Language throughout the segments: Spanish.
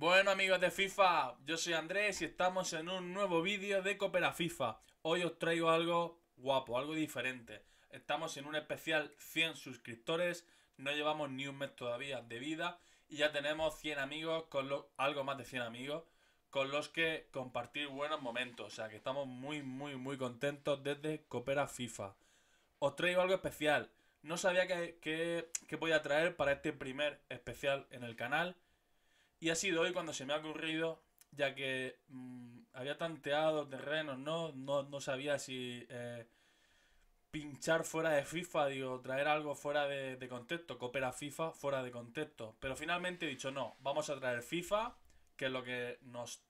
Bueno amigos de FIFA, yo soy Andrés y estamos en un nuevo vídeo de Coopera FIFA. Hoy os traigo algo guapo, algo diferente. Estamos en un especial 100 suscriptores, no llevamos ni un mes todavía de vida y ya tenemos 100 amigos, con algo más de 100 amigos, con los que compartir buenos momentos. O sea que estamos muy, muy, muy contentos desde Coopera FIFA. Os traigo algo especial. No sabía qué que, traer para este primer especial en el canal. Y ha sido hoy cuando se me ha ocurrido, ya que mm, había tanteado terrenos, ¿no? No, no sabía si eh, pinchar fuera de FIFA, digo, traer algo fuera de, de contexto, coopera FIFA fuera de contexto. Pero finalmente he dicho, no, vamos a traer FIFA, que es lo que nos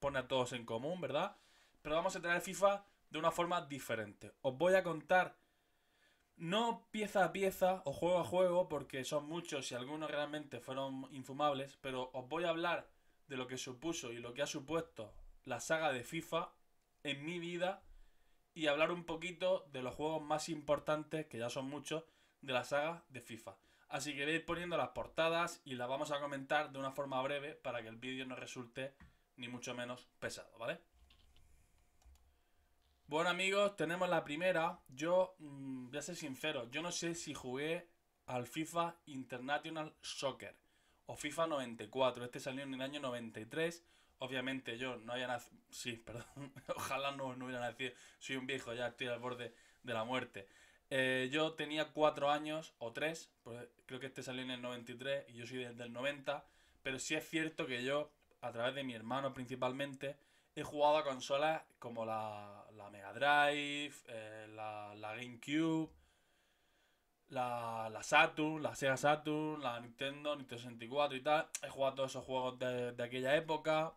pone a todos en común, ¿verdad? Pero vamos a traer FIFA de una forma diferente. Os voy a contar no pieza a pieza o juego a juego, porque son muchos y algunos realmente fueron infumables, pero os voy a hablar de lo que supuso y lo que ha supuesto la saga de FIFA en mi vida y hablar un poquito de los juegos más importantes, que ya son muchos, de la saga de FIFA. Así que voy poniendo las portadas y las vamos a comentar de una forma breve para que el vídeo no resulte ni mucho menos pesado, ¿vale? Bueno amigos, tenemos la primera. Yo mm, voy a ser sincero, yo no sé si jugué al FIFA International Soccer o FIFA 94. Este salió en el año 93. Obviamente yo no había nacido... Sí, perdón. Ojalá no, no hubiera nacido. Soy un viejo, ya estoy al borde de la muerte. Eh, yo tenía cuatro años o tres, pues, creo que este salió en el 93 y yo soy desde el 90. Pero sí es cierto que yo, a través de mi hermano principalmente, He jugado a consolas como la, la Mega Drive, eh, la, GameCube, la, la, Saturn, la Sega Saturn, la Nintendo, Nintendo 64 y tal. He jugado todos esos juegos de, aquella época.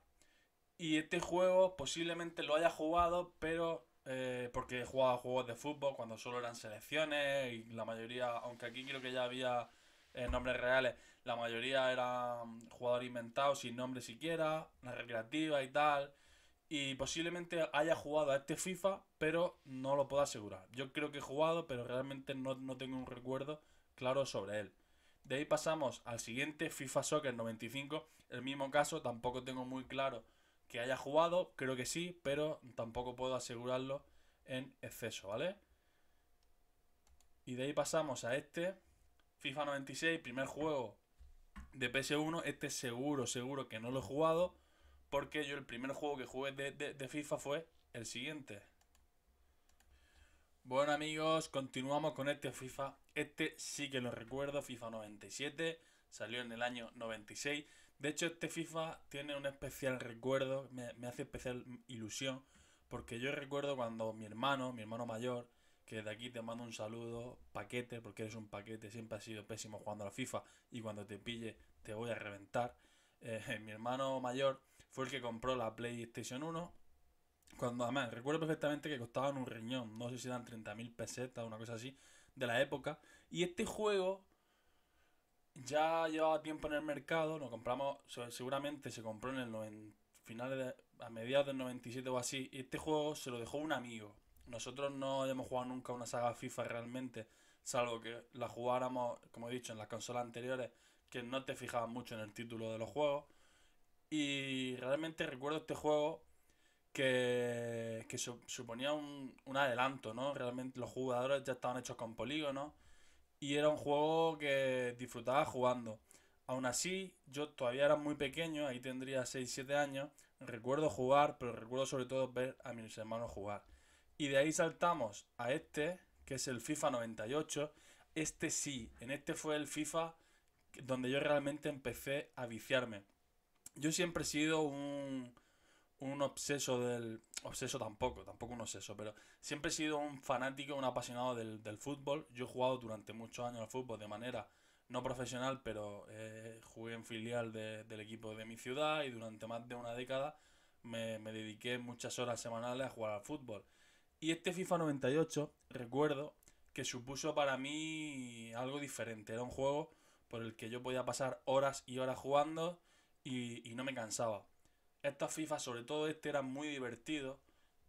Y este juego posiblemente lo haya jugado, pero eh, porque he jugado a juegos de fútbol cuando solo eran selecciones y la mayoría, aunque aquí creo que ya había eh, nombres reales, la mayoría eran jugadores inventados sin nombre siquiera, la recreativa y tal y posiblemente haya jugado a este FIFA, pero no lo puedo asegurar. Yo creo que he jugado, pero realmente no, tengo un recuerdo claro sobre él. De ahí pasamos al siguiente, FIFA Soccer 95. El mismo caso, tampoco tengo muy claro que haya jugado, creo que sí, pero tampoco puedo asegurarlo en exceso, ¿vale? Y de ahí pasamos a este, FIFA 96, primer juego de PS1. Este seguro, seguro que no lo he jugado. Porque yo el primer juego que jugué de, FIFA fue el siguiente. Bueno amigos, continuamos con este FIFA. Este sí que lo recuerdo, FIFA 97. Salió en el año 96. De hecho, este FIFA tiene un especial recuerdo. Me, hace especial ilusión. Porque yo recuerdo cuando mi hermano, mi hermano mayor, que de aquí te mando un saludo, paquete, porque eres un paquete, siempre ha sido pésimo jugando a la FIFA y cuando te pille te voy a reventar. Eh, mi hermano mayor fue el que compró la PlayStation 1. Cuando además, recuerdo perfectamente que costaban un riñón, no sé si eran 30.000 pesetas o una cosa así, de la época. Y este juego ya llevaba tiempo en el mercado, lo compramos, seguramente se compró en el finales a mediados del 97 o así. Y este juego se lo dejó un amigo. Nosotros no hemos jugado nunca una saga FIFA realmente, salvo que la jugáramos, como he dicho, en las consolas anteriores, que no te fijabas mucho en el título de los juegos. Y realmente recuerdo este juego que, suponía un, un, adelanto, ¿no? Realmente los jugadores ya estaban hechos con polígonos y era un juego que disfrutaba jugando. Aún así, yo todavía era muy pequeño, ahí tendría 6-7 años, recuerdo jugar, pero recuerdo sobre todo ver a mis hermanos jugar. Y de ahí saltamos a este, que es el FIFA 98. Este sí, en este fue el FIFA donde yo realmente empecé a viciarme. Yo siempre he sido un, obseso del... Obseso tampoco, tampoco un obseso, pero siempre he sido un fanático, un apasionado del, fútbol. Yo he jugado durante muchos años al fútbol de manera no profesional, pero eh, jugué en filial del equipo de mi ciudad y durante más de una década me, me, dediqué muchas horas semanales a jugar al fútbol. Y este FIFA 98, recuerdo que supuso para mí algo diferente. Era un juego por el que yo podía pasar horas y horas jugando y, no me cansaba. esta FIFA, sobre todo este, era muy divertido...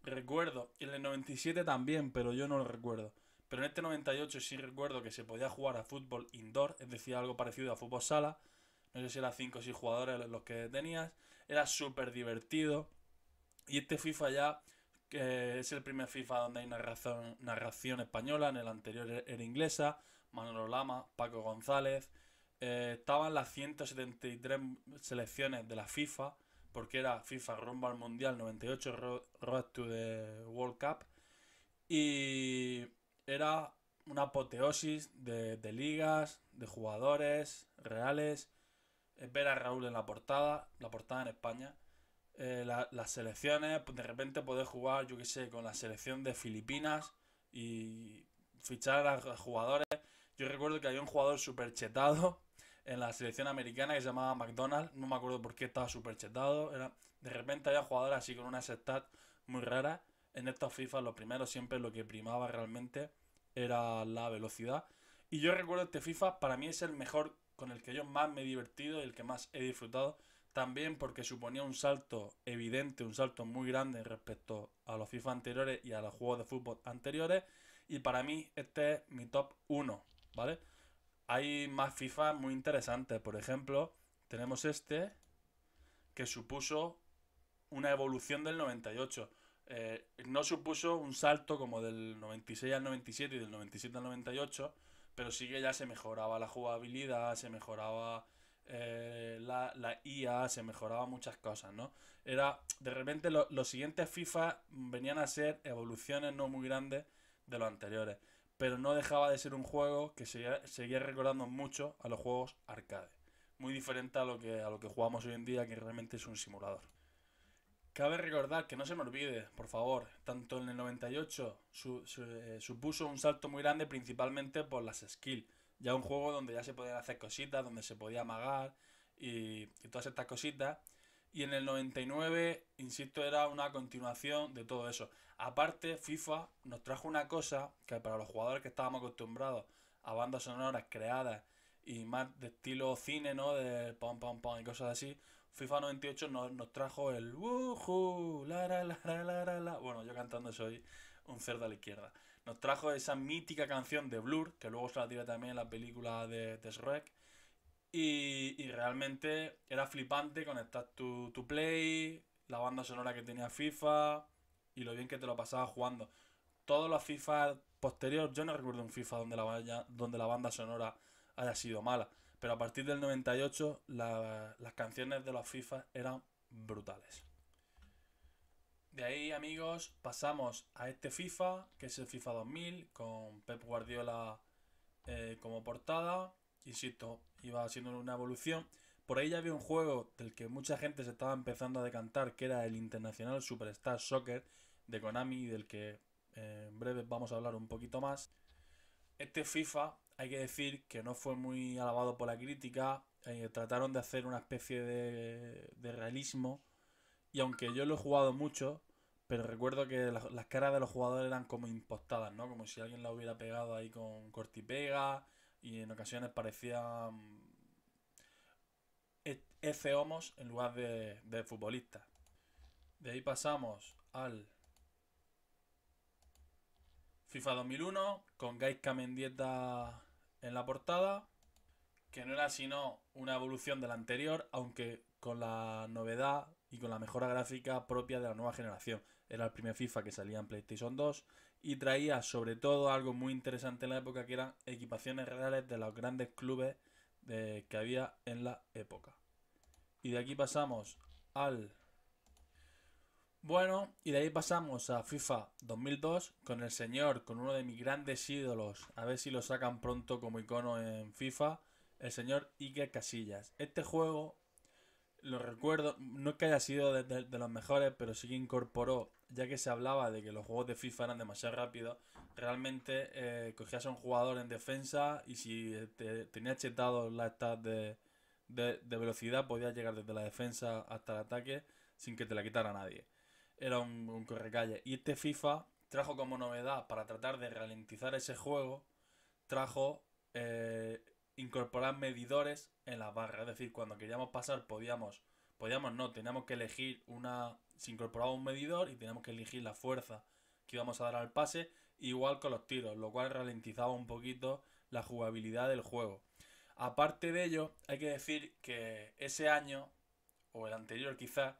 Recuerdo, y el 97 también, pero yo no lo recuerdo. Pero en este 98 sí recuerdo que se podía jugar a fútbol indoor, es decir, algo parecido a fútbol sala. No sé si eran 5 o 6 jugadores los que tenías. Era súper divertido. Y este FIFA ya que es el primer FIFA donde hay narración, narración española. En el anterior e-, era inglesa. Manolo Lama, Paco González, eh, estaban las 173 selecciones de la FIFA, porque era FIFA Rumble al Mundial 98 Road, to the World Cup, y era una apoteosis de, ligas, de jugadores reales, ver a Raúl en la portada, la portada en España, eh, las selecciones, pues, de repente poder jugar, yo qué sé, con la selección de Filipinas y fichar a jugadores. Yo recuerdo que había un jugador súper chetado en la selección americana que se llamaba McDonald's. No me acuerdo por qué estaba súper chetado. Era, de repente había jugadores así con una stat muy rara. En estos FIFA, lo primero siempre lo que primaba realmente era la velocidad. Y yo recuerdo este FIFA, para mí es el mejor con el que yo más me he divertido y el que más he disfrutado. También porque suponía un salto evidente, un salto muy grande respecto a los FIFA anteriores y a los juegos de fútbol anteriores. Y para mí este es mi top 1, ¿vale? hay más FIFA muy interesantes. Por ejemplo, tenemos este que supuso una evolución del 98. Eh, no supuso un salto como del 96 al 97 y del 97 al 98, pero sí que ya se mejoraba la jugabilidad, se mejoraba eh, la, IA, se mejoraba muchas cosas, ¿no? Era, de repente, los siguientes FIFA venían a ser evoluciones no muy grandes de los anteriores pero no dejaba de ser un juego que seguía, recordando mucho a los juegos arcade. Muy diferente a lo, que, a lo que jugamos hoy en día, que realmente es un simulador. Cabe recordar que no se me olvide, por favor, tanto en el 98 eh, supuso un salto muy grande principalmente por las skills. Ya un juego donde ya se podían hacer cositas, donde se podía amagar y todas estas cositas. Y en el 99, insisto, era una continuación de todo eso. Aparte, FIFA nos trajo una cosa que para los jugadores que estábamos acostumbrados a bandas sonoras creadas y más de estilo cine, ¿no? De pam, pam, pam y cosas así. FIFA 98 nos, nos trajo el wuhu, la, la, la, la, la, la. Bueno, yo cantando soy un cerdo a la izquierda. Nos trajo esa mítica canción de Blur, que luego se la tira también en la película de, de Shrek. Y, realmente era flipante conectar tu, play, la banda sonora que tenía FIFA y lo bien que te lo pasabas jugando. Todos los FIFA posteriores, yo no recuerdo un FIFA donde la, donde la banda sonora haya sido mala, pero a partir del 98 las canciones de los FIFA eran brutales. De ahí, amigos, pasamos a este FIFA, que es el FIFA 2000, con Pep Guardiola eh, como portada. Insisto, iba siendo una evolución. Por ahí ya había un juego del que mucha gente se estaba empezando a decantar, que era el Internacional Superstar Soccer de Konami, del que eh, en breve vamos a hablar un poquito más. Este FIFA, hay que decir que no fue muy alabado por la crítica, eh, trataron de hacer una especie de, realismo, y aunque yo lo he jugado mucho, pero recuerdo que las caras de los jugadores eran como impostadas, ¿no? Como si alguien la hubiera pegado ahí con cortipega y en ocasiones parecían F mm, e-, homos en lugar de, de futbolistas. De ahí pasamos al FIFA 2001 con Gaiska Mendieta en la portada, que no era sino una evolución de la anterior, aunque con la novedad y con la mejora gráfica propia de la nueva generación. Era el primer FIFA que salía en PlayStation 2 y traía sobre todo algo muy interesante en la época que eran equipaciones reales de los grandes clubes que había en la época. Y de aquí pasamos al... Bueno, y de ahí pasamos a FIFA 2002 con el señor, con uno de mis grandes ídolos, a ver si lo sacan pronto como icono en FIFA, el señor Iker Casillas. Este juego, lo recuerdo, no es que haya sido de los mejores, pero sí que incorporó ya que se hablaba de que los juegos de FIFA eran demasiado rápidos, realmente eh, cogías a un jugador en defensa y si te, tenías chetado la stat de, velocidad, podías llegar desde la defensa hasta el ataque sin que te la quitara nadie. Era un, correcalle. Y este FIFA trajo como novedad para tratar de ralentizar ese juego, trajo eh, incorporar medidores en las barras. Es decir, cuando queríamos pasar podíamos, podíamos no, teníamos que elegir una, se incorporaba un medidor y teníamos que elegir la fuerza que íbamos a dar al pase, igual con los tiros, lo cual ralentizaba un poquito la jugabilidad del juego. Aparte de ello, hay que decir que ese año, o el anterior quizás,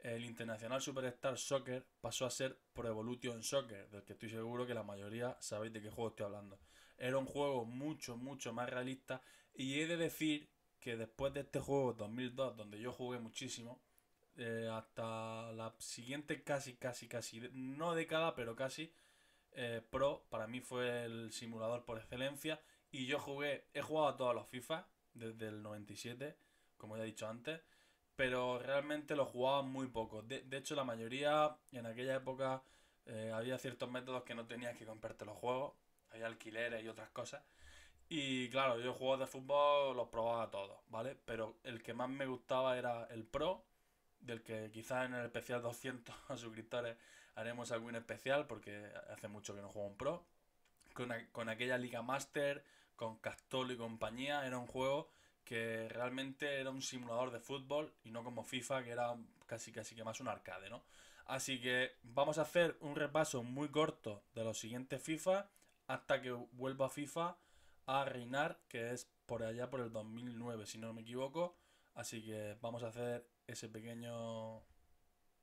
el Internacional Superstar Soccer pasó a ser Pro Evolution Soccer, del que estoy seguro que la mayoría sabéis de qué juego estoy hablando. Era un juego mucho, mucho más realista y he de decir que después de este juego 2002, donde yo jugué muchísimo, eh, hasta la siguiente casi, casi, casi, no década, pero casi, eh, Pro para mí fue el simulador por excelencia y yo jugué, he jugado a todos los FIFA desde el 97, como ya he dicho antes, pero realmente lo jugaba muy poco. De, hecho, la mayoría en aquella época eh, había ciertos métodos que no tenías que comprarte los juegos, había alquileres y otras cosas. Y claro, yo juegos de fútbol los probaba todos, ¿vale? Pero el que más me gustaba era el Pro del que quizá en el especial 200 suscriptores haremos algún especial, porque hace mucho que no juego un pro. Con, con aquella Liga Master, con Castolo y compañía, era un juego que realmente era un simulador de fútbol y no como FIFA, que era casi casi que más un arcade, ¿no? Así que vamos a hacer un repaso muy corto de los siguientes FIFA hasta que vuelva FIFA a reinar, que es por allá por el 2009, si no me equivoco, Así que vamos a hacer ese pequeño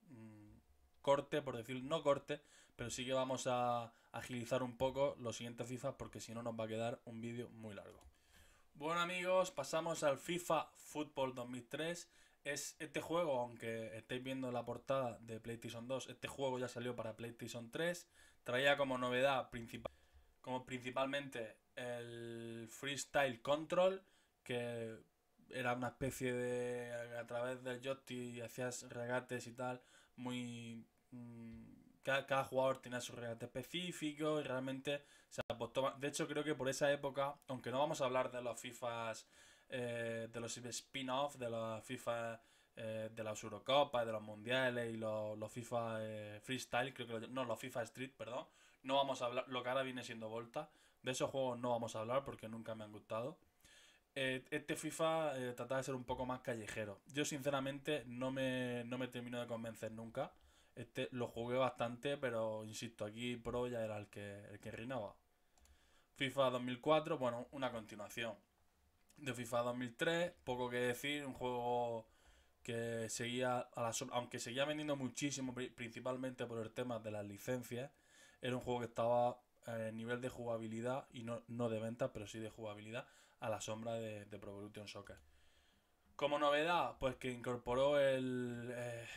mm, corte, por decir, no corte, pero sí que vamos a agilizar un poco los siguientes FIFA porque si no nos va a quedar un vídeo muy largo. Bueno amigos, pasamos al FIFA Football 2003. Es este juego, aunque estéis viendo la portada de PlayStation 2, este juego ya salió para PlayStation 3. Traía como novedad principal, como principalmente el freestyle control, que era una especie de. a través del Jotty hacías regates y tal, muy. Mm, cada, jugador tenía su regate específico y realmente se apostó. De hecho, creo que por esa época, aunque no vamos a hablar de los FIFAs, eh, de los spin-off, de los FIFA eh, de las eurocopa de los Mundiales y los, FIFA eh, Freestyle, creo que no, los FIFA Street, perdón. No vamos a hablar, lo que ahora viene siendo Volta. De esos juegos no vamos a hablar porque nunca me han gustado. Eh, este FIFA eh, trataba de ser un poco más callejero. Yo sinceramente no me, no me termino de convencer nunca. Este lo jugué bastante, pero insisto, aquí Pro ya era el que, el que reinaba. FIFA 2004, bueno, una continuación de FIFA 2003, poco que decir, un juego que seguía, a la, aunque seguía vendiendo muchísimo, principalmente por el tema de las licencias, era un juego que estaba en nivel de jugabilidad, y no de ventas, pero sí de jugabilidad, a la sombra de, de Pro Evolution Soccer. Como novedad, pues que incorporó el, eh,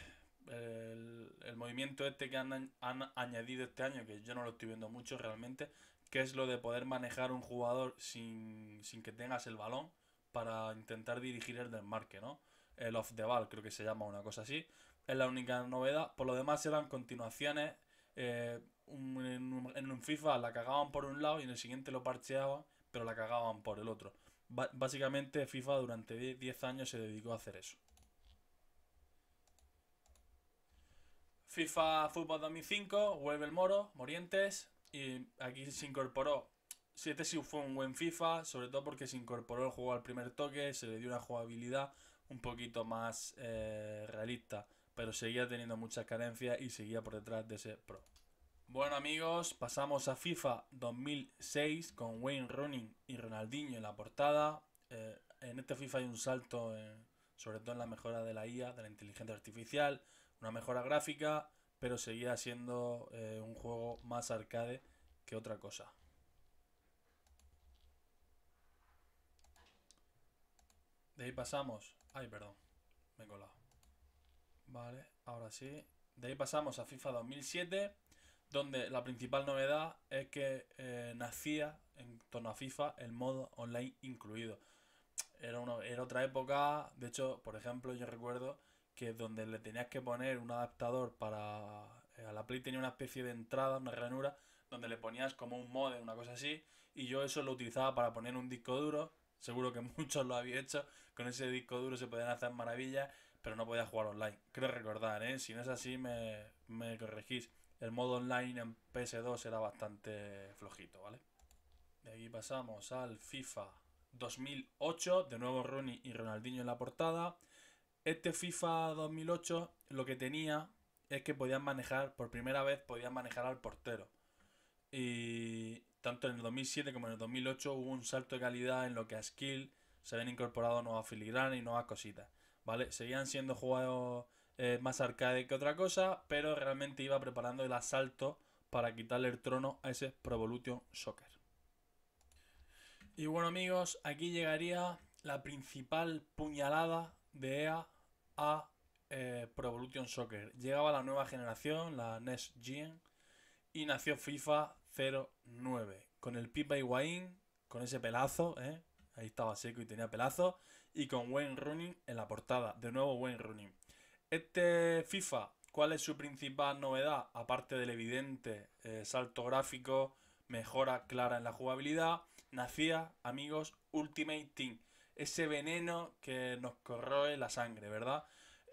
el, movimiento este que han, añadido este año, que yo no lo estoy viendo mucho realmente, que es lo de poder manejar un jugador sin, que tengas el balón para intentar dirigir el desmarque, ¿no? El off the ball, creo que se llama una cosa así. Es la única novedad. Por lo demás, eran continuaciones. Eh, en, en, un FIFA la cagaban por un lado y en el siguiente lo parcheaban pero la cagaban por el otro. básicamente FIFA durante 10 años se dedicó a hacer eso. FIFA Fútbol 2005, vuelve el Moro, Morientes, y aquí se incorporó. 7 sí fue un buen FIFA, sobre todo porque se incorporó el juego al primer toque, se le dio una jugabilidad un poquito más eh, realista, pero seguía teniendo muchas carencias y seguía por detrás de ese Pro. Bueno amigos, pasamos a FIFA 2006 con Wayne Rooney y Ronaldinho en la portada. Eh, en este FIFA hay un salto, sobre todo en la mejora de la IA, de la inteligencia artificial, una mejora gráfica, pero seguía siendo eh, un juego más arcade que otra cosa. De ahí pasamos. Ay, perdón, me he colado. Vale, ahora sí. De ahí pasamos a FIFA 2007 donde la principal novedad es que eh, nacía en torno a FIFA el modo online incluido. Era, otra época, de hecho, por ejemplo, yo recuerdo que donde le tenías que poner un adaptador para... Eh, a la Play tenía una especie de entrada, una ranura, donde le ponías como un mod, una cosa así, y yo eso lo utilizaba para poner un disco duro, seguro que muchos lo habían hecho, con ese disco duro se podían hacer maravillas, pero no podía jugar online, creo recordar, ¿eh? si no es así me corregís el modo online en PS2 era bastante flojito, ¿vale? De aquí pasamos al FIFA 2008, de nuevo Rooney y Ronaldinho en la portada. Este FIFA 2008 lo que tenía es que podían manejar, por primera vez, podían manejar al portero. Y tanto en el 2007 como en el 2008 hubo un salto de calidad en lo que a skill se habían incorporado nuevas filigranas y nuevas cositas, ¿vale? Seguían siendo jugados eh, más arcade que otra cosa, pero realmente iba preparando el asalto para quitarle el trono a ese Pro Evolution Soccer. Y bueno amigos, aquí llegaría la principal puñalada de EA a Provolution eh, Pro Evolution Soccer. Llegaba la nueva generación, la Next Gen, y nació FIFA 09, con el Pipa Higuaín, con ese pelazo, ¿eh? ahí estaba seco y tenía pelazo, y con Wayne Rooney en la portada, de nuevo Wayne Rooney. Este FIFA, ¿cuál es su principal novedad? Aparte del evidente eh, salto gráfico, mejora clara en la jugabilidad, nacía, amigos, Ultimate Team. Ese veneno que nos corroe la sangre, ¿verdad?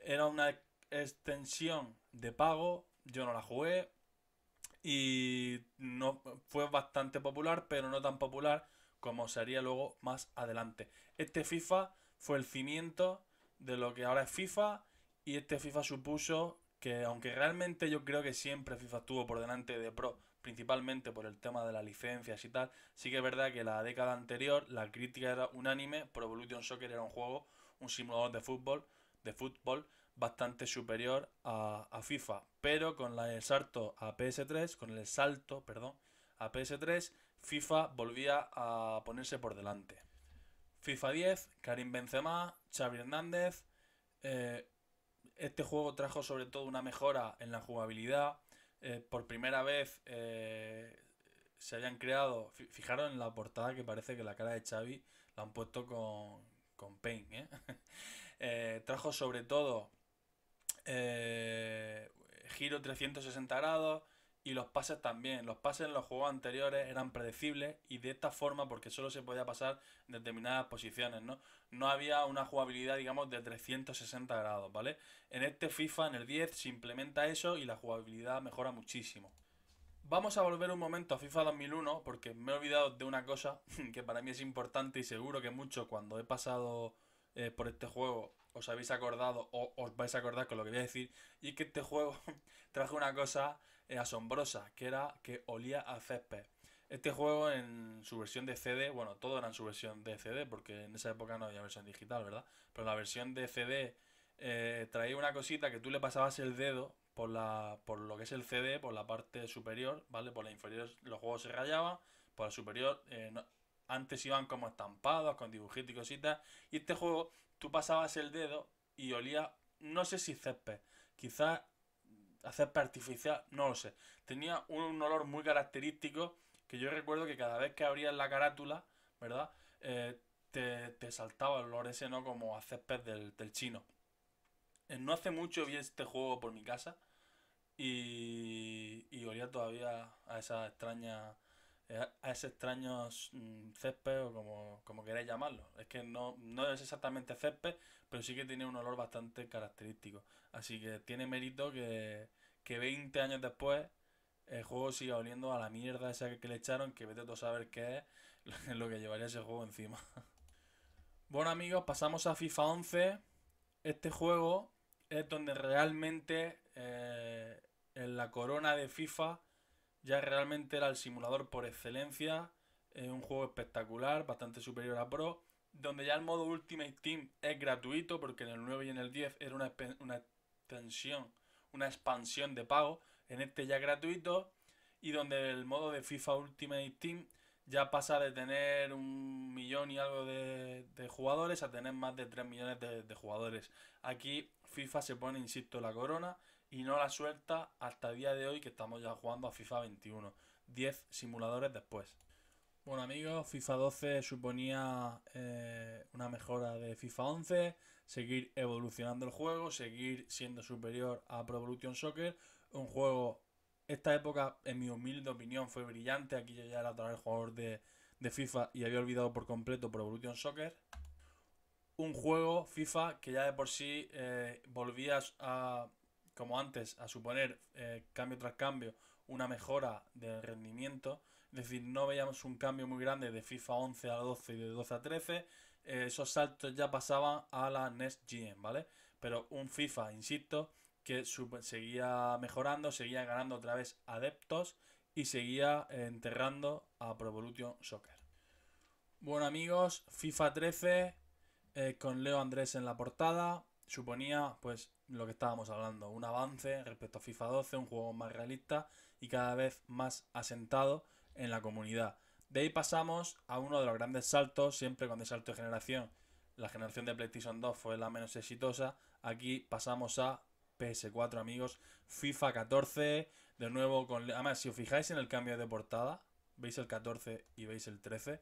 Era una extensión de pago, yo no la jugué y no fue bastante popular, pero no tan popular como sería luego más adelante. Este FIFA fue el cimiento de lo que ahora es FIFA y este FIFA supuso que, aunque realmente yo creo que siempre FIFA estuvo por delante de Pro, principalmente por el tema de las licencias y tal, sí que es verdad que la década anterior la crítica era unánime, Pro Evolution Soccer era un juego, un simulador de fútbol, de fútbol bastante superior a, FIFA, pero con el salto a PS3, con el salto, perdón, a PS3, FIFA volvía a ponerse por delante. FIFA 10, Karim Benzema, Xavi Hernández, eh, este juego trajo sobre todo una mejora en la jugabilidad. Eh, por primera vez eh, se hayan creado, fijaron en la portada que parece que la cara de Xavi la han puesto con, con Paint. ¿eh? trajo sobre todo giro 360 grados, y los pases también. Los pases en los juegos anteriores eran predecibles y de esta forma porque solo se podía pasar en determinadas posiciones, ¿no? No había una jugabilidad, digamos, de 360 grados, ¿vale? En este FIFA, en el 10, se implementa eso y la jugabilidad mejora muchísimo. Vamos a volver un momento a FIFA 2001 porque me he olvidado de una cosa que para mí es importante y seguro que mucho cuando he pasado eh, por este juego os habéis acordado o os vais a acordar con lo que voy a decir y es que este juego trajo una cosa asombrosa, que era que olía a césped. Este juego en su versión de CD, bueno, todo era en su versión de CD, porque en esa época no había versión digital, ¿verdad? Pero la versión de CD eh, traía una cosita que tú le pasabas el dedo por, la, por lo que es el CD, por la parte superior, ¿vale? Por la inferior los juegos se rayaban, por la superior eh, antes iban como estampados, con dibujitos y cositas. Y este juego, tú pasabas el dedo y olía, no sé si césped, quizás hacer artificial, no lo sé. Tenía un, olor muy característico que yo recuerdo que cada vez que abrías la carátula, ¿verdad? Eh, te, te, saltaba el olor ese, ¿no? Como a césped del, chino. Eh, no hace mucho vi este juego por mi casa y, y olía todavía a esa extraña a ese extraño mm, césped o como, como queráis llamarlo. Es que no, es exactamente césped, pero sí que tiene un olor bastante característico. Así que tiene mérito que, 20 años después el juego siga oliendo a la mierda esa que, le echaron, que vete tú a saber qué es lo que llevaría ese juego encima. bueno amigos, pasamos a FIFA 11. Este juego es donde realmente eh, en la corona de FIFA ya realmente era el simulador por excelencia, un juego espectacular, bastante superior a Pro, donde ya el modo Ultimate Team es gratuito, porque en el 9 y en el 10 era una, una extensión, una expansión de pago, en este ya es gratuito, y donde el modo de FIFA Ultimate Team ya pasa de tener un millón y algo de, jugadores a tener más de 3 millones de, de jugadores. Aquí FIFA se pone, insisto, la corona y no la suelta hasta el día de hoy que estamos ya jugando a FIFA 21, 10 simuladores después. Bueno amigos, FIFA 12 suponía eh, una mejora de FIFA 11, seguir evolucionando el juego, seguir siendo superior a Pro Evolution Soccer, un juego, esta época en mi humilde opinión fue brillante, aquí yo ya era otra vez jugador de, FIFA y había olvidado por completo Pro Evolution Soccer un juego FIFA que ya de por sí volvía eh, volvías a como antes, a suponer eh, cambio tras cambio una mejora del rendimiento. Es decir, no veíamos un cambio muy grande de FIFA 11 a 12 y de 12 a 13. Eh, esos saltos ya pasaban a la Next Gen, ¿vale? Pero un FIFA, insisto, que seguía mejorando, seguía ganando otra vez adeptos y seguía enterrando a Pro Evolution Soccer. Bueno amigos, FIFA 13 eh, con Leo Andrés en la portada suponía pues lo que estábamos hablando, un avance respecto a FIFA 12, un juego más realista y cada vez más asentado en la comunidad. De ahí pasamos a uno de los grandes saltos, siempre cuando el salto de generación. La generación de PlayStation 2 fue la menos exitosa. Aquí pasamos a PS4, amigos. FIFA 14, de nuevo con... Además, si os fijáis en el cambio de portada, veis el 14 y veis el 13.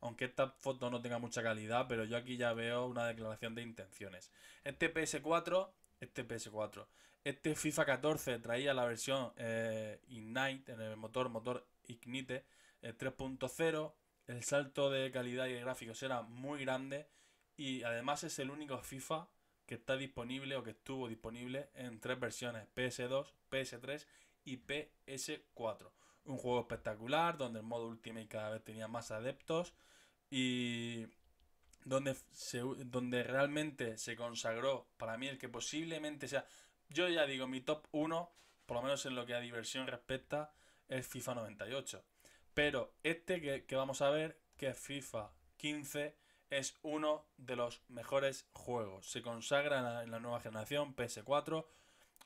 Aunque esta foto no tenga mucha calidad, pero yo aquí ya veo una declaración de intenciones. Este PS4 este PS4. Este FIFA 14 traía la versión eh, Ignite, en el motor, motor Ignite 3.0. Eh, el salto de calidad y de gráficos era muy grande. Y además es el único FIFA que está disponible o que estuvo disponible en tres versiones: PS2, PS3 y PS4. Un juego espectacular donde el modo Ultimate cada vez tenía más adeptos. Y donde, donde realmente se consagró para mí el que posiblemente sea, yo ya digo, mi top 1, por lo menos en lo que a diversión respecta, es FIFA 98. Pero este que, vamos a ver, que es FIFA 15, es uno de los mejores juegos. Se consagra en la, en la nueva generación, PS4.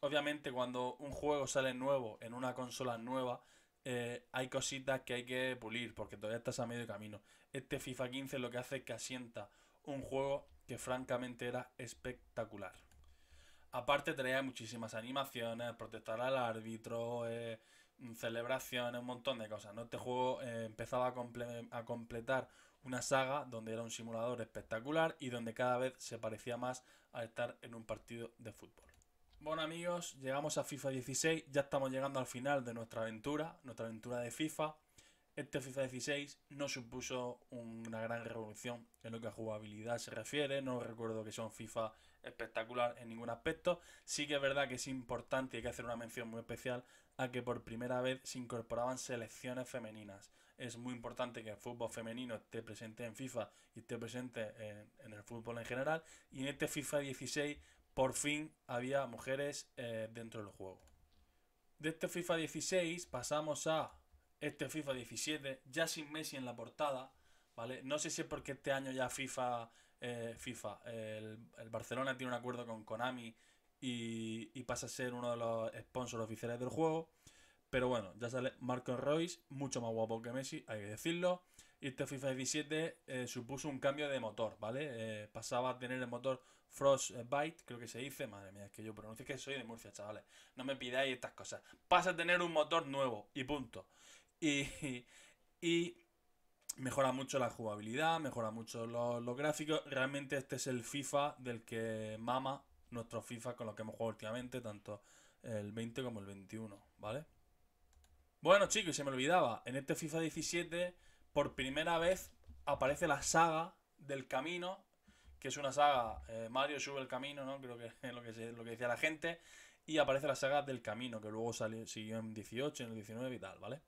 Obviamente cuando un juego sale nuevo en una consola nueva, eh, hay cositas que hay que pulir porque todavía estás a medio camino. Este FIFA 15 lo que hace es que asienta un juego que francamente era espectacular. Aparte traía muchísimas animaciones, protestar al árbitro, eh, celebraciones, un montón de cosas. ¿no? Este juego eh, empezaba a completar una saga donde era un simulador espectacular y donde cada vez se parecía más a estar en un partido de fútbol. Bueno amigos, llegamos a FIFA 16, ya estamos llegando al final de nuestra aventura, nuestra aventura de FIFA. Este FIFA 16 no supuso una gran revolución en lo que a jugabilidad se refiere, no recuerdo que sea un FIFA espectacular en ningún aspecto. Sí que es verdad que es importante y hay que hacer una mención muy especial a que por primera vez se incorporaban selecciones femeninas. Es muy importante que el fútbol femenino esté presente en FIFA y esté presente en, el fútbol en general. Y en este FIFA 16 por fin había mujeres eh, dentro del juego. De este FIFA 16 pasamos a este FIFA 17, ya sin Messi en la portada, ¿vale? No sé si es porque este año ya FIFA, eh, FIFA el, Barcelona tiene un acuerdo con Konami y, pasa a ser uno de los sponsors oficiales del juego. Pero bueno, ya sale Marco Royce, mucho más guapo que Messi, hay que decirlo. Y este FIFA 17 eh, supuso un cambio de motor, ¿vale? pasaba a tener el motor Frostbite, creo que se dice. Madre mía, es que yo pronuncio que soy de Murcia, chavales. No me pidáis estas cosas. Pasa a tener un motor nuevo y punto. Y, y, mejora mucho la jugabilidad, mejora mucho los, gráficos. Realmente este es el FIFA del que mama nuestro FIFA con lo que hemos jugado últimamente, tanto el 20 como el 21, ¿vale? Bueno chicos, y se me olvidaba, en este FIFA 17 por primera vez aparece la saga del camino que es una saga, eh, Mario sube el camino, ¿no? Creo que es lo que, lo que decía la gente. Y aparece la saga del camino, que luego salió, siguió en 18, en el 19 y tal, ¿vale?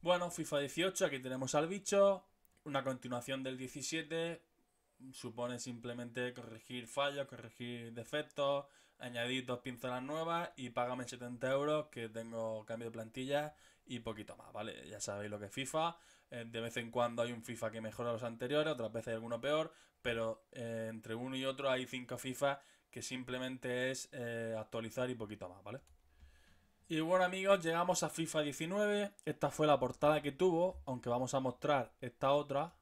Bueno, FIFA 18, aquí tenemos al bicho. Una continuación del 17, supone simplemente corregir fallos, corregir defectos, añadir dos pincelas nuevas y págame 70 euros que tengo cambio de plantilla y poquito más, ¿vale? Ya sabéis lo que es FIFA, eh, de vez en cuando hay un FIFA que mejora los anteriores, otras veces hay alguno peor, pero eh, entre uno y otro hay cinco FIFA que simplemente es eh, actualizar y poquito más, ¿vale? Y bueno amigos, llegamos a FIFA 19, esta fue la portada que tuvo, aunque vamos a mostrar esta otra,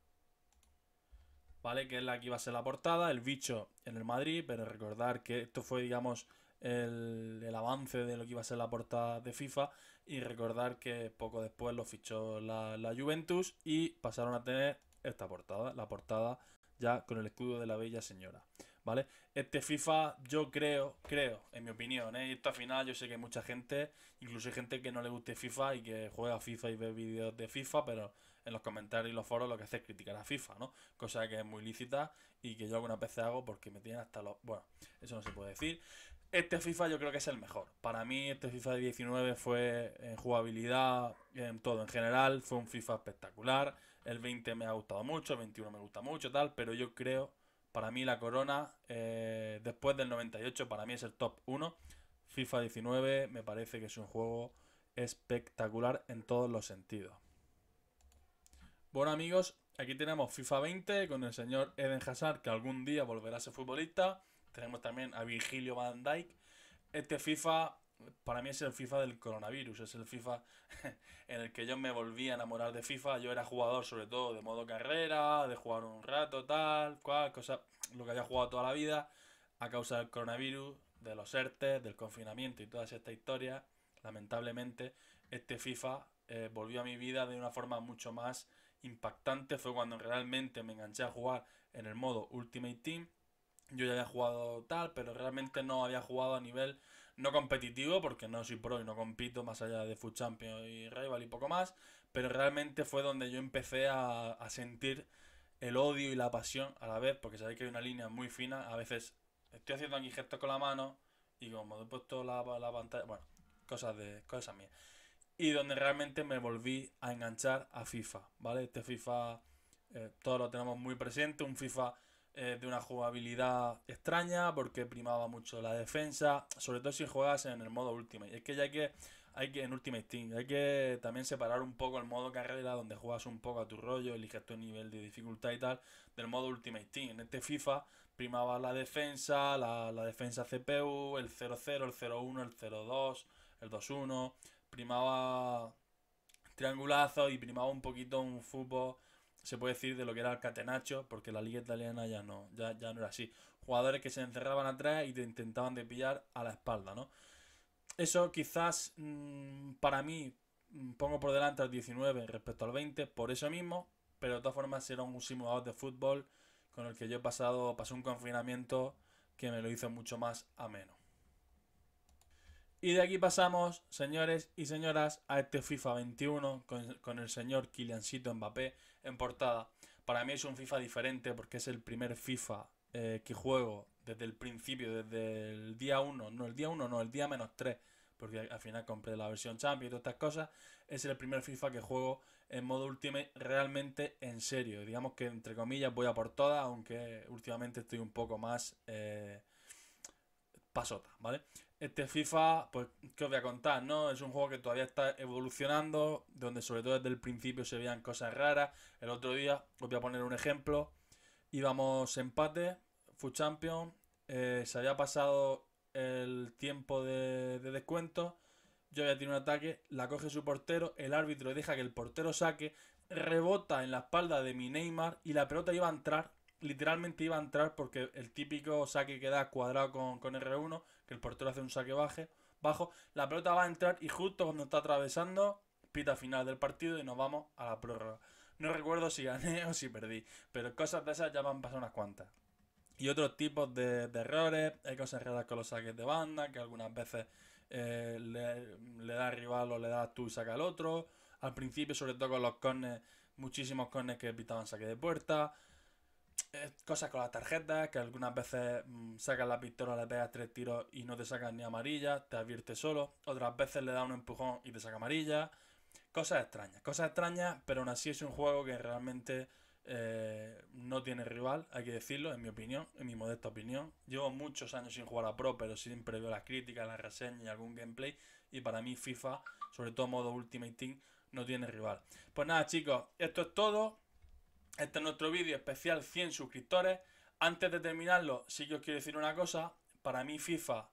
¿vale? Que la que iba a ser la portada, el bicho en el Madrid, pero recordar que esto fue, digamos, el, avance de lo que iba a ser la portada de FIFA y recordar que poco después lo fichó la, Juventus y pasaron a tener esta portada, la portada ya con el escudo de la bella señora, ¿vale? Este FIFA yo creo, creo, en mi opinión, ¿eh? esto al final yo sé que hay mucha gente, incluso hay gente que no le guste FIFA y que juega FIFA y ve vídeos de FIFA, pero en los comentarios y los foros lo que hace es criticar a FIFA, ¿no? Cosa que es muy lícita y que yo alguna vez hago porque me tienen hasta los... Bueno, eso no se puede decir. Este FIFA yo creo que es el mejor. Para mí este FIFA 19 fue en jugabilidad, en todo en general, fue un FIFA espectacular. El 20 me ha gustado mucho, el 21 me gusta mucho, tal, pero yo creo, para mí la corona, eh, después del 98, para mí es el top 1. FIFA 19 me parece que es un juego espectacular en todos los sentidos. Bueno amigos, aquí tenemos FIFA 20 con el señor Eden Hazard, que algún día volverá a ser futbolista. Tenemos también a Virgilio Van Dijk. Este FIFA para mí es el FIFA del coronavirus, es el FIFA en el que yo me volví a enamorar de FIFA. Yo era jugador sobre todo de modo carrera, de jugar un rato, tal, cual, cosa, lo que había jugado toda la vida a causa del coronavirus, de los ERTE, del confinamiento y toda esta historia, Lamentablemente, este FIFA eh, volvió a mi vida de una forma mucho más impactante fue cuando realmente me enganché a jugar en el modo Ultimate Team. Yo ya había jugado tal, pero realmente no había jugado a nivel no competitivo, porque no soy pro y no compito más allá de Full Champions y Rival y poco más. Pero realmente fue donde yo empecé a, sentir el odio y la pasión a la vez, porque sabéis que hay una línea muy fina. A veces estoy haciendo aquí gestos con la mano y como he puesto la, la pantalla, bueno, cosas de cosas mías y donde realmente me volví a enganchar a FIFA, ¿vale? Este FIFA eh, todos lo tenemos muy presente, un FIFA eh, de una jugabilidad extraña porque primaba mucho la defensa, sobre todo si juegas en el modo Ultimate. Y Es que ya hay que, hay que en Ultimate Team, hay que también separar un poco el modo carrera donde juegas un poco a tu rollo, eliges tu nivel de dificultad y tal, del modo Ultimate Team. En este FIFA primaba la defensa, la, la defensa CPU, el 0-0, el 0-1, el 0-2, el 2-1 primaba triangulazos y primaba un poquito un fútbol, se puede decir, de lo que era el catenacho, porque la liga italiana ya no, ya, ya no era así. Jugadores que se encerraban atrás y te intentaban de pillar a la espalda, ¿no? Eso quizás mm, para mí mm, pongo por delante al 19 respecto al 20, por eso mismo, pero de todas formas era un simulador de fútbol con el que yo he pasado, pasé un confinamiento que me lo hizo mucho más ameno. Y de aquí pasamos, señores y señoras, a este FIFA 21 con, el señor Kiliancito Mbappé en portada. Para mí es un FIFA diferente porque es el primer FIFA eh, que juego desde el principio, desde el día 1, no el día 1, no, el día menos 3, porque al final compré la versión Champions y todas estas cosas. Es el primer FIFA que juego en modo Ultimate realmente en serio. Digamos que entre comillas voy a por todas, aunque últimamente estoy un poco más eh, pasota, ¿vale? Este FIFA, pues, ¿qué os voy a contar? ¿no? Es un juego que todavía está evolucionando, donde sobre todo desde el principio se veían cosas raras. El otro día, os voy a poner un ejemplo, íbamos empate, fu Champion, eh, se había pasado el tiempo de, descuento, yo había tenido un ataque, la coge su portero, el árbitro deja que el portero saque, rebota en la espalda de mi Neymar y la pelota iba a entrar, literalmente iba a entrar porque el típico saque queda cuadrado con, con R1 el portero hace un saque baje, bajo, la pelota va a entrar y justo cuando está atravesando, pita final del partido y nos vamos a la prórroga. No recuerdo si gané o si perdí, pero cosas de esas ya van a pasar unas cuantas. Y otros tipos de, errores, hay cosas enredadas con los saques de banda, que algunas veces eh, le, das da al rival o le das tú y saca al otro. Al principio, sobre todo con los cornes, muchísimos cornes que pitaban saque de puerta cosas con las tarjetas, que algunas veces mm, sacas la pistola, le pegas tres tiros y no te sacas ni amarilla, te advierte solo. Otras veces le da un empujón y te saca amarilla. Cosas extrañas, cosas extrañas, pero aún así es un juego que realmente eh, no tiene rival, hay que decirlo, en mi opinión, en mi modesta opinión. Llevo muchos años sin jugar a Pro, pero siempre veo las críticas, las reseñas y algún gameplay. Y para mí FIFA, sobre todo modo Ultimate Team, no tiene rival. Pues nada chicos, esto es todo. Este es nuestro vídeo especial 100 suscriptores. Antes de terminarlo, sí que os quiero decir una cosa. Para mí FIFA,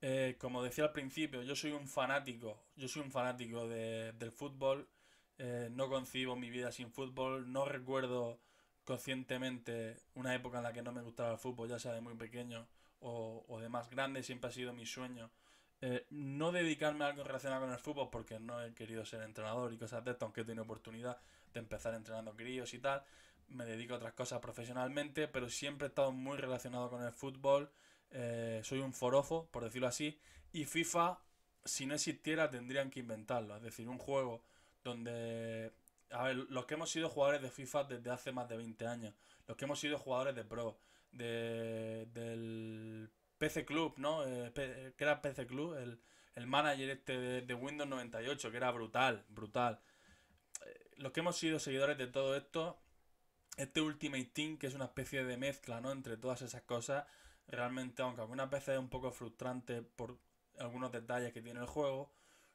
eh, como decía al principio, yo soy un fanático. Yo soy un fanático del fútbol. Eh, no concibo mi vida sin fútbol. No recuerdo conscientemente una época en la que no me gustaba el fútbol, ya sea de muy pequeño o, de más grande. Siempre ha sido mi sueño. Eh, no dedicarme a algo relacionado con el fútbol porque no he querido ser entrenador y cosas de esto, aunque he tenido oportunidad de empezar entrenando críos y tal me dedico a otras cosas profesionalmente, pero siempre he estado muy relacionado con el fútbol. Eh, soy un forofo, por decirlo así. Y FIFA, si no existiera, tendrían que inventarlo. Es decir, un juego donde... A ver, los que hemos sido jugadores de FIFA desde hace más de 20 años, los que hemos sido jugadores de Pro, del PC Club, ¿no? ¿Qué eh, que era PC Club, el, manager este de, Windows 98, que era brutal, brutal. Eh, los que hemos sido seguidores de todo esto, este Ultimate Team, que es una especie de mezcla, ¿no? Entre todas esas cosas, realmente, aunque algunas veces es un poco frustrante por algunos detalles que tiene el juego,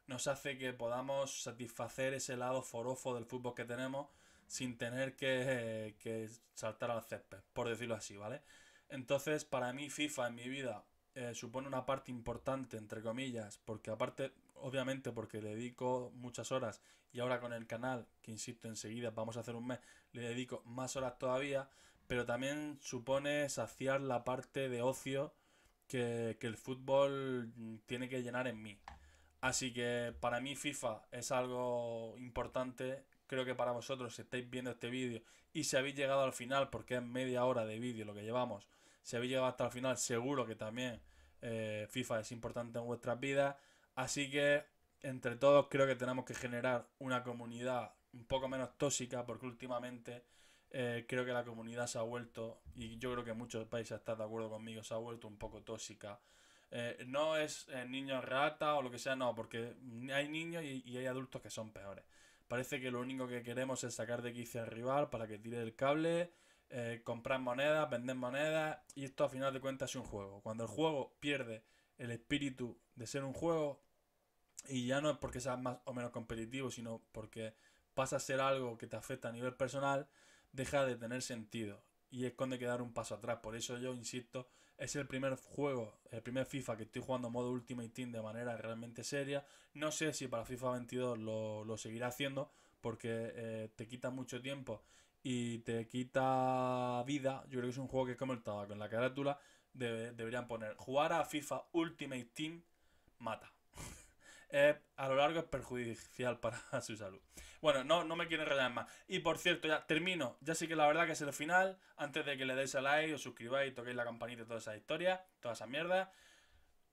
nos hace que podamos satisfacer ese lado forofo del fútbol que tenemos sin tener que, saltar al césped, por decirlo así, ¿vale? Entonces, para mí FIFA en mi vida eh, supone una parte importante, entre comillas, porque aparte obviamente porque le dedico muchas horas y ahora con el canal, que insisto, enseguida vamos a hacer un mes, le dedico más horas todavía, pero también supone saciar la parte de ocio que, el fútbol mm, tiene que llenar en mí. Así que para mí FIFA es algo importante, creo que para vosotros si estáis viendo este vídeo y si habéis llegado al final, porque es media hora de vídeo lo que llevamos, si habéis llegado hasta el final seguro que también eh, FIFA es importante en vuestras vidas Así que entre todos creo que tenemos que generar una comunidad un poco menos tóxica porque últimamente eh, creo que la comunidad se ha vuelto, y yo creo que muchos países están de acuerdo conmigo, se ha vuelto un poco tóxica. Eh, no es eh, niños rata o lo que sea, no, porque hay niños y, hay adultos que son peores. Parece que lo único que queremos es sacar de quicio al rival para que tire el cable, comprar monedas, vender monedas, y esto a final de cuentas es un juego. Cuando el juego pierde el espíritu de ser un juego, y ya no es porque sea más o menos competitivo, sino porque pasa a ser algo que te afecta a nivel personal, deja de tener sentido. Y es cuando que dar un paso atrás. Por eso yo insisto, es el primer juego, el primer FIFA que estoy jugando modo Ultimate Team de manera realmente seria. No sé si para FIFA 22 lo, seguirá haciendo, porque eh, te quita mucho tiempo y te quita vida. Yo creo que es un juego que, como el tabaco, en la carátula deberían poner jugar a FIFA Ultimate Team mata. Eh, a lo largo es perjudicial para su salud. Bueno, no, no me quiero enrollar más. Y por cierto, ya termino. Ya sé que la verdad que es el final. Antes de que le deis a like, os suscribáis, toquéis la campanita y toda esa historia, toda esa mierda.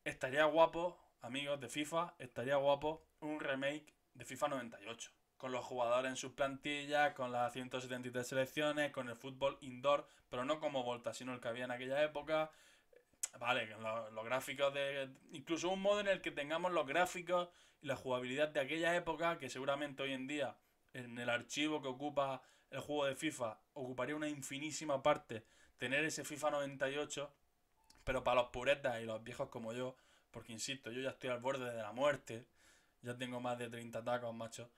Estaría guapo, amigos de FIFA, estaría guapo un remake de FIFA 98. Con los jugadores en sus plantillas, con las 173 selecciones, con el fútbol indoor, pero no como Volta, sino el que había en aquella época Vale, los, gráficos de. Incluso un modo en el que tengamos los gráficos y la jugabilidad de aquella época, que seguramente hoy en día, en el archivo que ocupa el juego de FIFA, ocuparía una infinísima parte tener ese FIFA 98. Pero para los puretas y los viejos como yo, porque insisto, yo ya estoy al borde de la muerte, ya tengo más de 30 tacos, macho.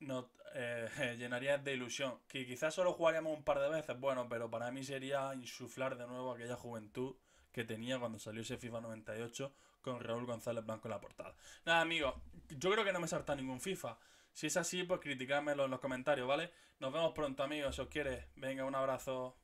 Nos eh, llenaría de ilusión. Que quizás solo jugaríamos un par de veces, bueno, pero para mí sería insuflar de nuevo aquella juventud que tenía cuando salió ese FIFA 98 con Raúl González Blanco en la portada. Nada, amigos, yo creo que no me salta ningún FIFA. Si es así, pues criticármelo en los comentarios, ¿vale? Nos vemos pronto, amigos, si os quiere. Venga, un abrazo.